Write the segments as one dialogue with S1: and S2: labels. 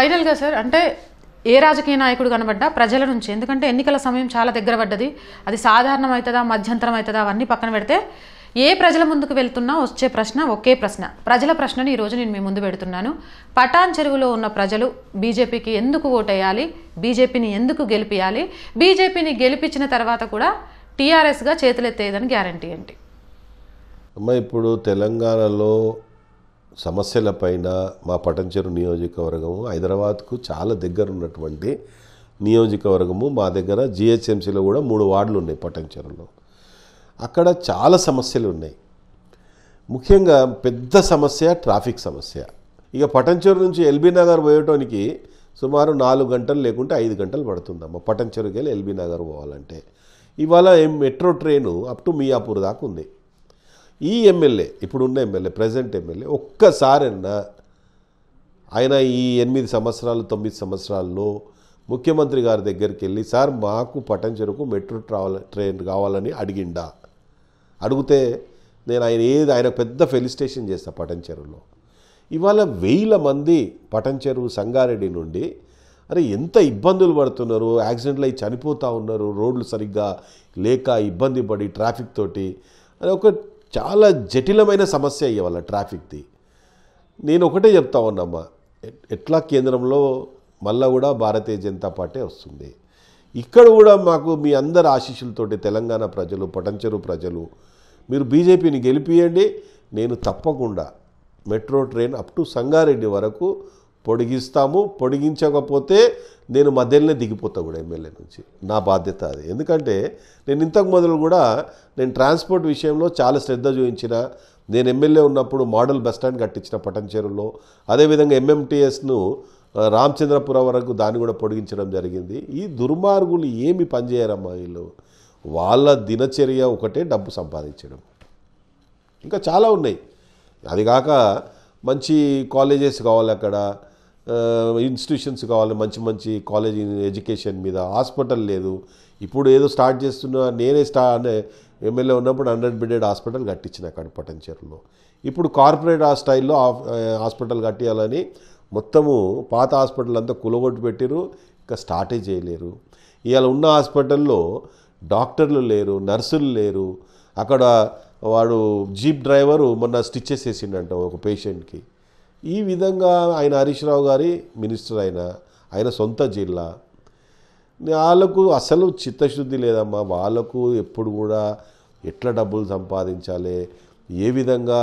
S1: ఫైనల్గా సార్ అంటే ఏ రాజకీయ నాయకుడు కనబడ్డా ప్రజల నుంచి ఎందుకంటే ఎన్నికల సమయం చాలా దగ్గర పడ్డది అది సాధారణం అవుతుందా మధ్యంతరం అవుతుందా అవన్నీ పక్కన పెడితే ఏ ప్రజల ముందుకు వెళ్తున్నా వచ్చే ప్రశ్న ఒకే ప్రశ్న ప్రజల ప్రశ్నని ఈరోజు నేను మీ ముందు పెడుతున్నాను పటాన్ చెరువులో ఉన్న ప్రజలు బీజేపీకి ఎందుకు ఓటేయాలి బీజేపీని ఎందుకు గెలిపియాలి బీజేపీని గెలిపించిన తర్వాత కూడా టీఆర్ఎస్గా చేతులెత్తేదని గ్యారంటీ ఏంటి
S2: అమ్మ ఇప్పుడు తెలంగాణలో సమస్యలపైన మా పటంచెరు నియోజకవర్గము హైదరాబాద్కు చాలా దగ్గర ఉన్నటువంటి నియోజకవర్గము మా దగ్గర జిహెచ్ఎంసీలో కూడా మూడు వార్డులు ఉన్నాయి పటంచెరులో అక్కడ చాలా సమస్యలు ఉన్నాయి ముఖ్యంగా పెద్ద సమస్య ట్రాఫిక్ సమస్య ఇక పటంచెరు నుంచి ఎల్బీ నగర్ పోయటానికి సుమారు నాలుగు గంటలు లేకుంటే ఐదు గంటలు పడుతుందమ్మా పటంచెరుకి వెళ్ళి ఎల్బీ నగర్ పోవాలంటే ఇవాళ metro train up to Miyapur దాకా ఉంది ఈ ఎమ్మెల్యే ఇప్పుడున్న ఎమ్మెల్యే ప్రజెంట్ ఎమ్మెల్యే ఒక్కసారన్నా ఆయన ఈ ఎనిమిది సంవత్సరాలు తొమ్మిది సంవత్సరాల్లో ముఖ్యమంత్రి గారి దగ్గరికి వెళ్ళి సార్ మాకు పటం చెరుకు మెట్రో ట్రావెల్ ట్రైన్ కావాలని అడిగిండా అడిగితే నేను ఆయన ఏది ఆయన పెద్ద ఫెలిస్టేషన్ చేస్తా పటం చెరువులో ఇవాళ వేల మంది పటం చెరువు సంగారెడ్డి నుండి అరే ఎంత ఇబ్బందులు పడుతున్నారు యాక్సిడెంట్లు అయి చనిపోతూ ఉన్నారు రోడ్లు సరిగ్గా లేక ఇబ్బంది పడి ట్రాఫిక్ తోటి అదే ఒక చాలా జటిలమైన సమస్య ఇవాళ ట్రాఫిక్ది నేను ఒకటే చెప్తా ఉన్నామ్మా ఎట్లా కేంద్రంలో మళ్ళా కూడా భారతీయ జనతా పార్టీ వస్తుంది ఇక్కడ కూడా మాకు మీ అందరి ఆశీస్సులతోటి తెలంగాణ ప్రజలు పటంచెరు ప్రజలు మీరు బీజేపీని గెలిపియండి నేను తప్పకుండా metro train up to Sangareddy వరకు పొడిగిస్తాము పొడిగించకపోతే నేను మధ్యలోనే దిగిపోతా కూడా ఎమ్మెల్యే నుంచి నా బాధ్యత అది ఎందుకంటే నేను ఇంతకు మొదలు కూడా నేను ట్రాన్స్పోర్ట్ విషయంలో చాలా శ్రద్ధ చూపించిన నేను ఎమ్మెల్యే ఉన్నప్పుడు మోడల్ బస్ స్టాండ్ కట్టించిన పటంచేరులో అదేవిధంగా ఎంఎంటీఎస్ను రామచంద్రపురం వరకు దాన్ని కూడా పొడిగించడం జరిగింది ఈ దుర్మార్గులు ఏమి పనిచేయరమ్మా వీళ్ళు వాళ్ళ దినచర్య ఒకటే డబ్బు సంపాదించడం ఇంకా చాలా ఉన్నాయి అది కాక మంచి కాలేజెస్ కావాలి అక్కడ ఇన్స్టిట్యూషన్స్ కావాలి మంచి మంచి కాలేజ్ ఎడ్యుకేషన్ మీద హాస్పిటల్ లేదు ఇప్పుడు ఏదో స్టార్ట్ చేస్తున్నా నేనే స్టా ఎమ్మెల్యే ఉన్నప్పుడు హండ్రెడ్ బెడెడ్ హాస్పిటల్ కట్టించిన పటంచేరులో ఇప్పుడు కార్పొరేట్ ఆ స్టైల్లో హాస్పిటల్ కట్టించాలని మొత్తము పాత హాస్పిటల్ అంతా కులగొట్టు పెట్టిరు ఇంకా స్టార్టే చేయలేరు ఇవాళ ఉన్న హాస్పిటల్లో డాక్టర్లు లేరు నర్సులు లేరు అక్కడ వాడు జీప్ డ్రైవరు మొన్న స్టిచ్చెస్ వేసిండంట ఒక పేషెంట్కి ఈ విధంగా ఆయన హరీష్ రావు గారి మినిస్టర్ ఆయన ఆయన సొంత జిల్లా వాళ్ళకు అసలు చిత్తశుద్ధి లేదమ్మా వాళ్ళకు ఎప్పుడు కూడా ఎట్లా డబ్బులు సంపాదించాలి ఏ విధంగా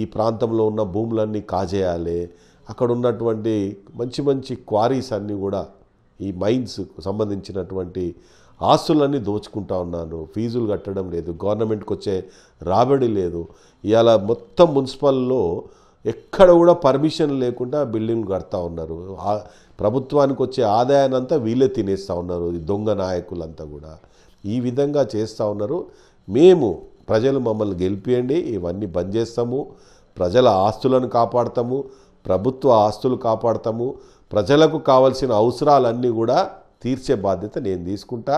S2: ఈ ప్రాంతంలో ఉన్న భూములన్నీ కాజేయాలి అక్కడ ఉన్నటువంటి మంచి మంచి క్వారీస్ అన్నీ కూడా ఈ మైన్స్కు సంబంధించినటువంటి ఆస్తులన్నీ దోచుకుంటా ఉన్నాను ఫీజులు కట్టడం లేదు గవర్నమెంట్కి వచ్చే రాబడి లేదు ఇవాళ మొత్తం మున్సిపల్లో ఎక్కడ కూడా పర్మిషన్ లేకుండా బిల్డింగ్ కడతా ఉన్నారు ప్రభుత్వానికి వచ్చే ఆదాయాన్నంతా వీళ్ళే తినేస్తూ ఉన్నారు దొంగ నాయకులంతా కూడా ఈ విధంగా చేస్తూ ఉన్నారు మేము ప్రజలు మమ్మల్ని గెలిపియండి ఇవన్నీ బంద్ చేస్తాము ప్రజల ఆస్తులను కాపాడతాము ప్రభుత్వ ఆస్తులు కాపాడతాము ప్రజలకు కావలసిన అవసరాలన్నీ కూడా తీర్చే బాధ్యత నేను తీసుకుంటా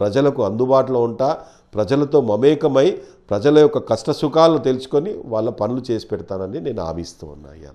S2: ప్రజలకు అందుబాటులో ఉంటా ప్రజలతో మమేకమై ప్రజల యొక్క కష్టసుఖాలను తెలుసుకొని వాళ్ళ పనులు చేసి పెడతానని నేను ఆవిస్తూ ఉన్నా